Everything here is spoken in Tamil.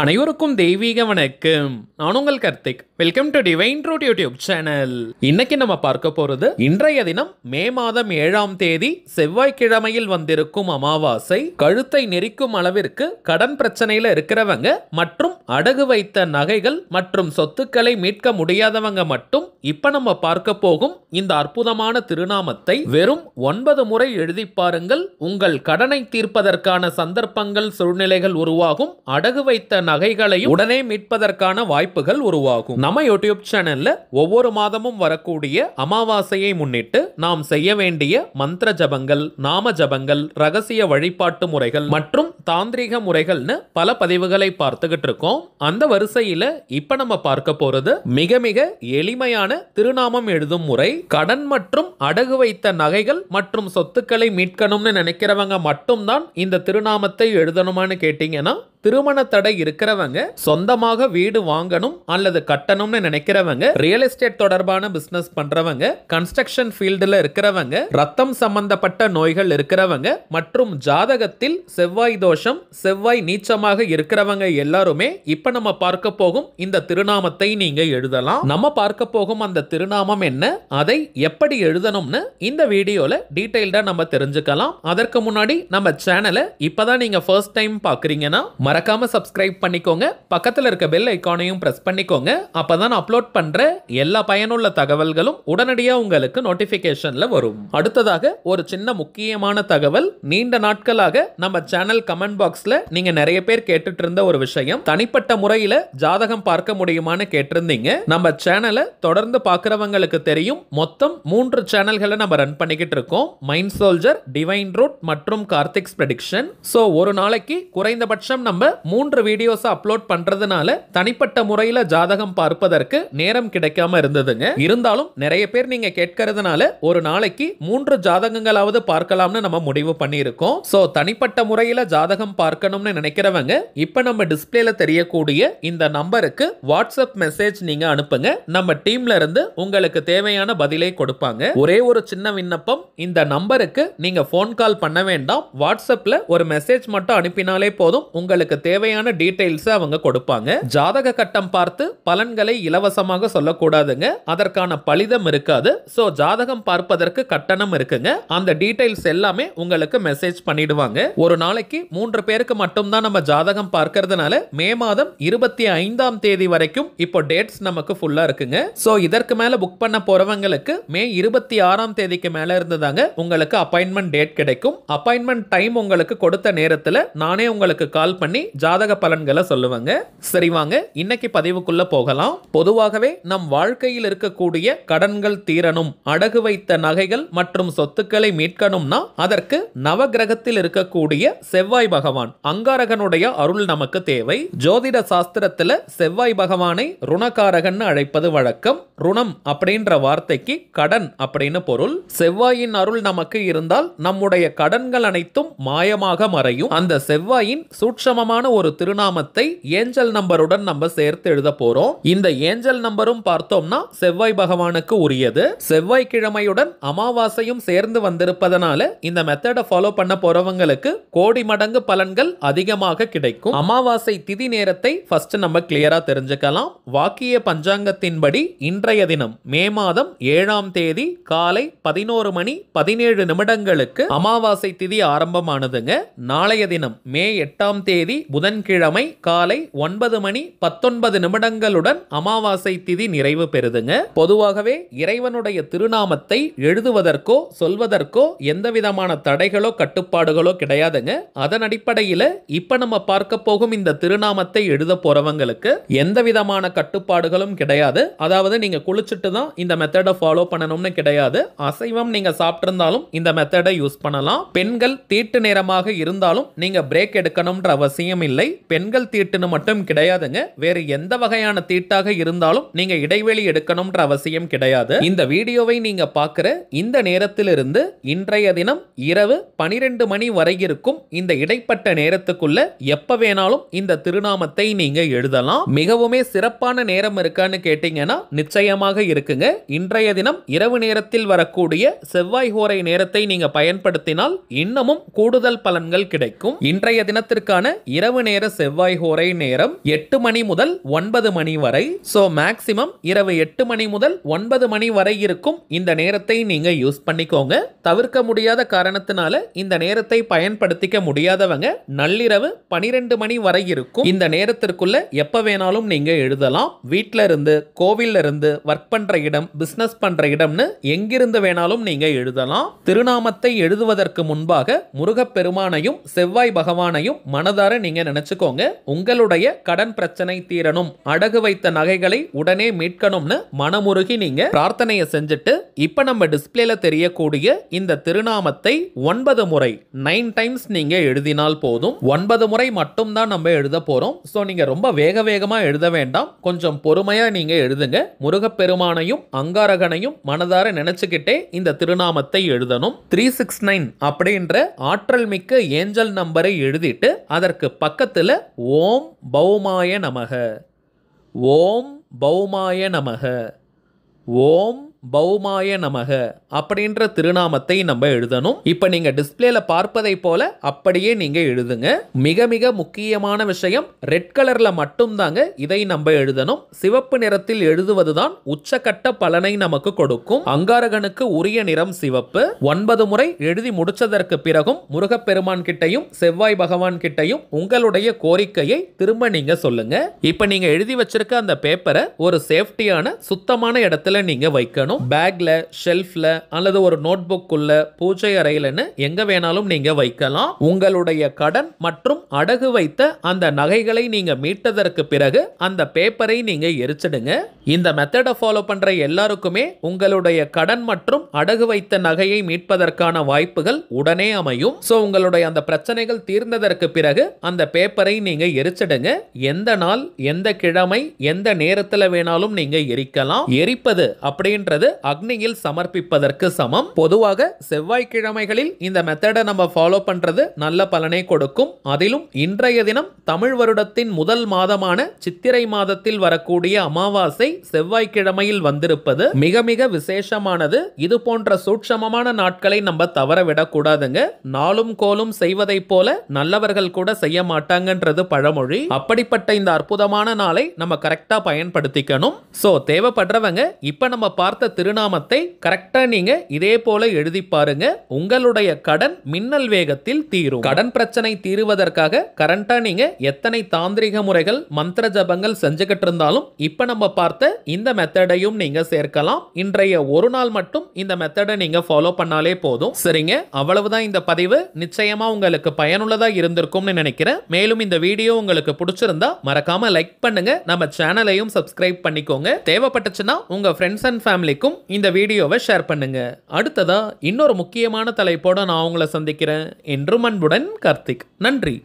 அனைவருக்கும் தெய்வீக வணக்கம் நான் உங்கள் Karthik welcome to Divine Root YouTube channel இன்னைக்கு நம்ம பார்க்க போறது இன்றைய தினம் மே மாதம் ஏழாம் தேதி செவ்வாய்க்கிழமையில் வந்திருக்கும் அமாவாசை கழுத்தை நெரிக்கும் அளவிற்கு கடன் பிரச்சனையில இருக்கிறவங்க மற்றும் அடகு வைத்த நகைகள் மற்றும் சொத்துக்களை மீட்க முடியாதவங்க மட்டும் இப்ப நம்ம பார்க்க போகும் இந்த அற்புதமான திருநாமத்தை வெறும் ஒன்பது முறை எழுதி பாருங்கள் உங்கள் கடனை தீர்ப்பதற்கான சந்தர்ப்பங்கள் சூழ்நிலைகள் உருவாகும் அடகு வைத்த நகைகளையும் உடனே மீட்பதற்கான வாய்ப்புகள் உருவாகும் நம்ம யூடியூப் சேனல்ல ஒவ்வொரு மாதமும் வரக்கூடிய அமாவாசையை முன்னிட்டு நாம் செய்ய வேண்டிய மந்திர ஜபங்கள் நாம ஜபங்கள் ரகசிய வழிபாட்டு முறைகள் மற்றும் தாந்திரிக முறைகள்னு பல பதிவுகளை பார்த்துக்கிட்டு இருக்கோம் அந்த வரிசையில இப்ப நம்ம பார்க்க போறது மிக மிக எளிமையான திருநாமம் எழுதும் முறை கடன் மற்றும் அடகு வைத்த நகைகள் மற்றும் சொத்துக்களை மீட்கணும்னு நினைக்கிறவங்க மட்டும்தான் இந்த திருநாமத்தை எழுதணுமான்னு கேட்டீங்கன்னா திருமண தடை இருக்கிறவங்க சொந்தமாக வீடு வாங்கணும் அல்லது கட்டணும்னு நினைக்கிறவங்க ரியல் எஸ்டேட் தொடர்பான பிசினஸ் பண்றவங்க கன்ஸ்ட்ரக்ஷன் ஃபீல்டில் இருக்கிறவங்க ரத்தம் சம்பந்தப்பட்ட நோய்கள் இருக்கிறவங்க மற்றும் ஜாதகத்தில் செவ்வாய் தோஷம் செவ்வாய் நீச்சமாக இருக்கிறவங்க எல்லாருமே இப்ப நம்ம பார்க்க போகும் இந்த திருநாமத்தை நீங்க எழுதலாம் நம்ம பார்க்க போகும் அந்த திருநாமம் என்ன அதை எப்படி எழுதணும்னு இந்த வீடியோல டீடைல்டா நம்ம தெரிஞ்சுக்கலாம் அதற்கு முன்னாடி நம்ம சேனலை இப்பதான் நீங்க ஃபர்ஸ்ட் டைம் பாக்குறீங்கன்னா மறக்காமல் சப்ஸ்கிரைப் பண்ணிக்கோங்க பக்கத்தில் இருக்க பெல் ஐக்கானையும் ப்ரெஸ் பண்ணிக்கோங்க அப்போ தான் அப்லோட் பண்ணுற எல்லா பயனுள்ள தகவல்களும் உடனடியாக உங்களுக்கு நோட்டிஃபிகேஷனில் வரும் அடுத்ததாக ஒரு சின்ன முக்கியமான தகவல் நீண்ட நாட்களாக நம்ம சேனல் கமெண்ட் பாக்ஸில் நீங்கள் நிறைய பேர் கேட்டுட்டு இருந்த ஒரு விஷயம் தனிப்பட்ட முறையில் ஜாதகம் பார்க்க முடியுமான்னு கேட்டிருந்தீங்க நம்ம சேனலை தொடர்ந்து பார்க்குறவங்களுக்கு தெரியும் மொத்தம் மூன்று சேனல்களை நம்ம ரன் பண்ணிக்கிட்டு இருக்கோம் மைண்ட் சோல்ஜர் டிவைன் ரூட் மற்றும் கார்த்திக்ஸ் ப்ரெடிக்ஷன் ஸோ ஒரு நாளைக்கு குறைந்தபட்சம் நம்ம நம்ம மூன்று வீடியோஸை அப்லோட் பண்றதுனால தனிப்பட்ட முறையில் ஜாதகம் பார்ப்பதற்கு நேரம் கிடைக்காம இருந்ததுங்க இருந்தாலும் நிறைய பேர் நீங்க கேட்கறதுனால ஒரு நாளைக்கு மூன்று ஜாதகங்களாவது பார்க்கலாம்னு நம்ம முடிவு பண்ணியிருக்கோம் ஸோ தனிப்பட்ட முறையில் ஜாதகம் பார்க்கணும்னு நினைக்கிறவங்க இப்போ நம்ம டிஸ்பிளேல தெரியக்கூடிய இந்த நம்பருக்கு வாட்ஸ்அப் மெசேஜ் நீங்க அனுப்புங்க நம்ம டீம்ல இருந்து உங்களுக்கு தேவையான பதிலை கொடுப்பாங்க ஒரே ஒரு சின்ன விண்ணப்பம் இந்த நம்பருக்கு நீங்க ஃபோன் கால் பண்ண வேண்டாம் வாட்ஸ்அப்ல ஒரு மெசேஜ் மட்டும் அனுப்பினாலே போதும் உங்களுக்கு உங்களுக்கு தேவையான டீட்டெயில்ஸை அவங்க கொடுப்பாங்க ஜாதக கட்டம் பார்த்து பலன்களை இலவசமாக சொல்லக்கூடாதுங்க அதற்கான பலிதம் இருக்காது ஸோ ஜாதகம் பார்ப்பதற்கு கட்டணம் இருக்குங்க அந்த டீட்டெயில்ஸ் எல்லாமே உங்களுக்கு மெசேஜ் பண்ணிடுவாங்க ஒரு நாளைக்கு மூன்று பேருக்கு மட்டும்தான் நம்ம ஜாதகம் பார்க்கறதுனால மே மாதம் இருபத்தி ஐந்தாம் தேதி வரைக்கும் இப்போ டேட்ஸ் நமக்கு ஃபுல்லா இருக்குங்க ஸோ இதற்கு மேல புக் பண்ண போறவங்களுக்கு மே இருபத்தி ஆறாம் தேதிக்கு மேல இருந்ததாங்க உங்களுக்கு அப்பாயின்மெண்ட் டேட் கிடைக்கும் அப்பாயின்மெண்ட் டைம் உங்களுக்கு கொடுத்த நேரத்தில் நானே உங்களுக்கு கால் பண்ணி பண்ணி ஜாதக பலன்களை சொல்லுவாங்க சரி வாங்க இன்னைக்கு பதிவுக்குள்ள போகலாம் பொதுவாகவே நம் வாழ்க்கையில் இருக்கக்கூடிய கடன்கள் தீரணும் அடகு வைத்த நகைகள் மற்றும் சொத்துக்களை மீட்கணும்னா அதற்கு நவகிரகத்தில் இருக்கக்கூடிய செவ்வாய் பகவான் அங்காரகனுடைய அருள் நமக்கு தேவை ஜோதிட சாஸ்திரத்துல செவ்வாய் பகவானை ருணக்காரகன் அழைப்பது வழக்கம் ருணம் அப்படின்ற வார்த்தைக்கு கடன் அப்படின்னு பொருள் செவ்வாயின் அருள் நமக்கு இருந்தால் நம்முடைய கடன்கள் அனைத்தும் மாயமாக மறையும் அந்த செவ்வாயின் சூட்சமம் அற்புதமான ஒரு திருநாமத்தை ஏஞ்சல் நம்பருடன் நம்ம சேர்த்து எழுத போறோம் இந்த ஏஞ்சல் நம்பரும் பார்த்தோம்னா செவ்வாய் பகவானுக்கு உரியது செவ்வாய் கிழமையுடன் அமாவாசையும் சேர்ந்து வந்திருப்பதனால இந்த மெத்தடை ஃபாலோ பண்ண போறவங்களுக்கு கோடி மடங்கு பலன்கள் அதிகமாக கிடைக்கும் அமாவாசை திதி நேரத்தை ஃபர்ஸ்ட் நம்ம கிளியரா தெரிஞ்சுக்கலாம் வாக்கிய பஞ்சாங்கத்தின்படி இன்றைய தினம் மே மாதம் ஏழாம் தேதி காலை பதினோரு மணி பதினேழு நிமிடங்களுக்கு அமாவாசை திதி ஆரம்பமானதுங்க நாளைய தினம் மே எட்டாம் தேதி புதன்கிழமை காலை ஒன்பது மணி பத்தொன்பது நிமிடங்களுடன் அமாவாசை திதி நிறைவு பெறுதுங்க பொதுவாகவே இறைவனுடைய திருநாமத்தை எழுதுவதற்கோ சொல்வதற்கோ எந்த விதமான தடைகளோ கட்டுப்பாடுகளோ கிடையாதுங்க அதன் அடிப்படையில் இப்ப நம்ம பார்க்க போகும் இந்த திருநாமத்தை எழுத போறவங்களுக்கு எந்த விதமான கட்டுப்பாடுகளும் கிடையாது அதாவது நீங்க குளிச்சுட்டு தான் இந்த மெத்தடை ஃபாலோ பண்ணணும்னு கிடையாது அசைவம் நீங்க சாப்பிட்டிருந்தாலும் இந்த மெத்தடை யூஸ் பண்ணலாம் பெண்கள் தீட்டு நேரமாக இருந்தாலும் நீங்க பிரேக் எடுக்கணும்ன்ற அவசியம் விஷயம் இல்லை பெண்கள் தீட்டுன்னு மட்டும் கிடையாதுங்க வேறு எந்த வகையான தீட்டாக இருந்தாலும் நீங்க இடைவெளி எடுக்கணும்ன்ற அவசியம் கிடையாது இந்த வீடியோவை நீங்க பார்க்குற இந்த நேரத்திலிருந்து இன்றைய தினம் இரவு பனிரெண்டு மணி வரை இருக்கும் இந்த இடைப்பட்ட நேரத்துக்குள்ள எப்ப வேணாலும் இந்த திருநாமத்தை நீங்க எழுதலாம் மிகவுமே சிறப்பான நேரம் இருக்கான்னு கேட்டீங்கன்னா நிச்சயமாக இருக்குங்க இன்றைய தினம் இரவு நேரத்தில் வரக்கூடிய செவ்வாய் ஹோரை நேரத்தை நீங்க பயன்படுத்தினால் இன்னமும் கூடுதல் பலன்கள் கிடைக்கும் இன்றைய தினத்திற்கான இரவு நேர செவ்வாய் ஹோரை நேரம் எட்டு மணி முதல் ஒன்பது மணி வரை ஸோ மேக்சிமம் இரவு எட்டு மணி முதல் ஒன்பது மணி வரை இருக்கும் இந்த நேரத்தை நீங்க யூஸ் பண்ணிக்கோங்க தவிர்க்க முடியாத காரணத்தினால இந்த நேரத்தை பயன்படுத்திக்க முடியாதவங்க நள்ளிரவு பனிரெண்டு மணி வரை இருக்கும் இந்த நேரத்திற்குள்ள எப்ப வேணாலும் நீங்க எழுதலாம் வீட்டில இருந்து கோவில்ல இருந்து ஒர்க் பண்ற இடம் பிசினஸ் பண்ற இடம்னு எங்கிருந்து வேணாலும் நீங்க எழுதலாம் திருநாமத்தை எழுதுவதற்கு முன்பாக முருகப்பெருமானையும் செவ்வாய் பகவானையும் மனதார நீங்க நினைச்சுக்கோங்க உங்களுடைய கடன் பிரச்சனை தீரணும் அடகு வைத்த நகைகளை உடனே மீட்கணும்னு மனமுருகி நீங்க பிரார்த்தனையை செஞ்சுட்டு இப்ப நம்ம டிஸ்பிளேல தெரியக்கூடிய இந்த திருநாமத்தை ஒன்பது முறை நைன் டைம்ஸ் நீங்க எழுதினால் போதும் ஒன்பது முறை மட்டும்தான் நம்ம எழுத போறோம் ஸோ நீங்க ரொம்ப வேக வேகமா எழுத வேண்டாம் கொஞ்சம் பொறுமையா நீங்க எழுதுங்க முருகப்பெருமானையும் அங்காரகனையும் மனதார நினைச்சுக்கிட்டே இந்த திருநாமத்தை எழுதணும் த்ரீ சிக்ஸ் நைன் அப்படின்ற ஆற்றல் மிக்க ஏஞ்சல் நம்பரை எழுதிட்டு அதற்கு அதுக்கு பக்கத்தில் ஓம் பௌமாய நமக ஓம் பௌமாய நமக ஓம் பௌமாய நமக அப்படின்ற திருநாமத்தை நம்ம எழுதணும் இப்போ நீங்கள் டிஸ்பிளேல பார்ப்பதை போல அப்படியே நீங்கள் எழுதுங்க மிக மிக முக்கியமான விஷயம் ரெட் கலரில் மட்டும்தாங்க இதை நம்ம எழுதணும் சிவப்பு நிறத்தில் எழுதுவதுதான் உச்சக்கட்ட பலனை நமக்கு கொடுக்கும் அங்காரகனுக்கு உரிய நிறம் சிவப்பு ஒன்பது முறை எழுதி முடிச்சதற்கு பிறகும் முருகப்பெருமான் கிட்டையும் செவ்வாய் பகவான் கிட்டையும் உங்களுடைய கோரிக்கையை திரும்ப நீங்க சொல்லுங்க இப்போ நீங்க எழுதி வச்சிருக்க அந்த பேப்பரை ஒரு சேஃப்டியான சுத்தமான இடத்துல நீங்க வைக்கணும் பண்ணணும் பேக்ல ஷெல்ஃப்ல அல்லது ஒரு நோட் உள்ள பூஜை அறையிலன்னு எங்க வேணாலும் நீங்க வைக்கலாம் உங்களுடைய கடன் மற்றும் அடகு வைத்த அந்த நகைகளை நீங்க மீட்டதற்கு பிறகு அந்த பேப்பரை நீங்க எரிச்சிடுங்க இந்த மெத்தடை ஃபாலோ பண்ற எல்லாருக்குமே உங்களுடைய கடன் மற்றும் அடகு வைத்த நகையை மீட்பதற்கான வாய்ப்புகள் உடனே அமையும் ஸோ உங்களுடைய அந்த பிரச்சனைகள் தீர்ந்ததற்கு பிறகு அந்த பேப்பரை நீங்க எரிச்சிடுங்க எந்த நாள் எந்த கிழமை எந்த நேரத்தில் வேணாலும் நீங்க எரிக்கலாம் எரிப்பது அப்படின்றது அல்லது அக்னியில் சமர்ப்பிப்பதற்கு சமம் பொதுவாக செவ்வாய்க்கிழமைகளில் இந்த மெத்தடை நம்ம ஃபாலோ பண்றது நல்ல பலனை கொடுக்கும் அதிலும் இன்றைய தினம் தமிழ் வருடத்தின் முதல் மாதமான சித்திரை மாதத்தில் வரக்கூடிய அமாவாசை செவ்வாய்க்கிழமையில் வந்திருப்பது மிக மிக விசேஷமானது இது போன்ற சூட்சமமான நாட்களை நம்ம தவற விடக்கூடாதுங்க நாளும் கோலும் செய்வதைப் போல நல்லவர்கள் கூட செய்ய மாட்டாங்கன்றது பழமொழி அப்படிப்பட்ட இந்த அற்புதமான நாளை நம்ம கரெக்டா பயன்படுத்திக்கணும் சோ தேவைப்படுறவங்க இப்ப நம்ம பார்த்த திருநாமத்தை கரெக்டாக நீங்கள் இதே போல எழுதி பாருங்க உங்களுடைய கடன் மின்னல் வேகத்தில் தீரும் கடன் பிரச்சனை தீருவதற்காக கரண்டா நீங்க எத்தனை தாந்திரிக முறைகள் மந்திர ஜபங்கள் செஞ்சுக்கிட்டு இருந்தாலும் இப்ப நம்ம பார்த்த இந்த மெத்தடையும் நீங்க சேர்க்கலாம் இன்றைய ஒரு நாள் மட்டும் இந்த மெத்தடை நீங்க ஃபாலோ பண்ணாலே போதும் சரிங்க அவ்வளவுதான் இந்த பதிவு நிச்சயமா உங்களுக்கு பயனுள்ளதா இருந்திருக்கும்னு நினைக்கிறேன் மேலும் இந்த வீடியோ உங்களுக்கு பிடிச்சிருந்தா மறக்காம லைக் பண்ணுங்க நம்ம சேனலையும் சப்ஸ்கிரைப் பண்ணிக்கோங்க தேவைப்பட்டுச்சுன்னா உங்க ஃப்ரெண்ட்ஸ் அண்ட் ஃபேமிலி பிடிச்சிருக்கும் இந்த வீடியோவை ஷேர் பண்ணுங்க அடுத்ததா இன்னொரு முக்கியமான தலைப்போட நான் உங்களை சந்திக்கிறேன் என்றும் அன்புடன் கார்த்திக் நன்றி